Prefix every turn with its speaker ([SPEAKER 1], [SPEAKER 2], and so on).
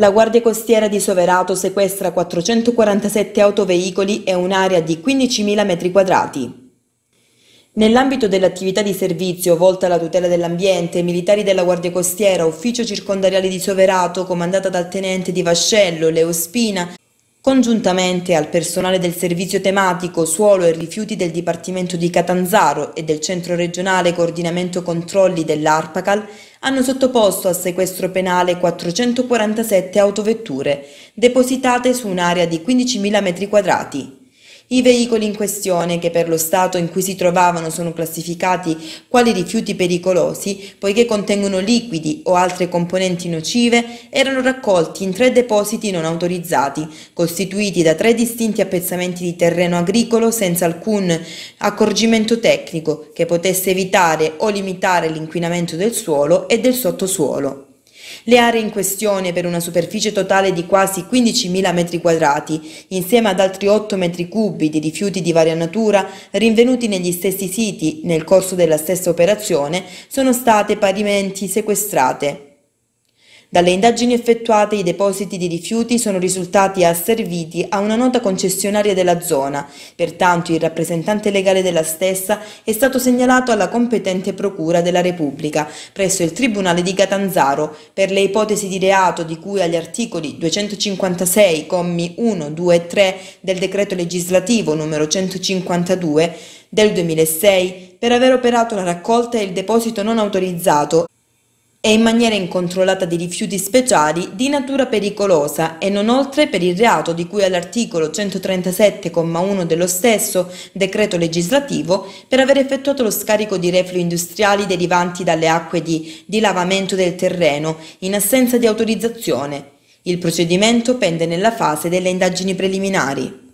[SPEAKER 1] La Guardia Costiera di Soverato sequestra 447 autoveicoli e un'area di 15.000 m2. Nell'ambito dell'attività di servizio volta alla tutela dell'ambiente, i militari della Guardia Costiera, ufficio circondariale di Soverato, comandata dal tenente di Vascello, Leo Spina, Congiuntamente al personale del servizio tematico suolo e rifiuti del Dipartimento di Catanzaro e del Centro regionale coordinamento controlli dell'ARPACAL hanno sottoposto a sequestro penale 447 autovetture depositate su un'area di 15.000 metri quadrati. I veicoli in questione, che per lo stato in cui si trovavano sono classificati quali rifiuti pericolosi, poiché contengono liquidi o altre componenti nocive, erano raccolti in tre depositi non autorizzati, costituiti da tre distinti appezzamenti di terreno agricolo senza alcun accorgimento tecnico che potesse evitare o limitare l'inquinamento del suolo e del sottosuolo. Le aree in questione, per una superficie totale di quasi 15.000 m2, insieme ad altri 8 metri cubi di rifiuti di varia natura rinvenuti negli stessi siti nel corso della stessa operazione, sono state parimenti sequestrate. Dalle indagini effettuate i depositi di rifiuti sono risultati asserviti a una nota concessionaria della zona, pertanto il rappresentante legale della stessa è stato segnalato alla competente Procura della Repubblica presso il Tribunale di Catanzaro per le ipotesi di reato di cui agli articoli 256, commi 1, 2 e 3 del decreto legislativo numero 152 del 2006 per aver operato la raccolta e il deposito non autorizzato e in maniera incontrollata di rifiuti speciali di natura pericolosa e non oltre per il reato di cui all'articolo 137,1 dello stesso decreto legislativo per aver effettuato lo scarico di reflui industriali derivanti dalle acque di, di lavamento del terreno in assenza di autorizzazione. Il procedimento pende nella fase delle indagini preliminari.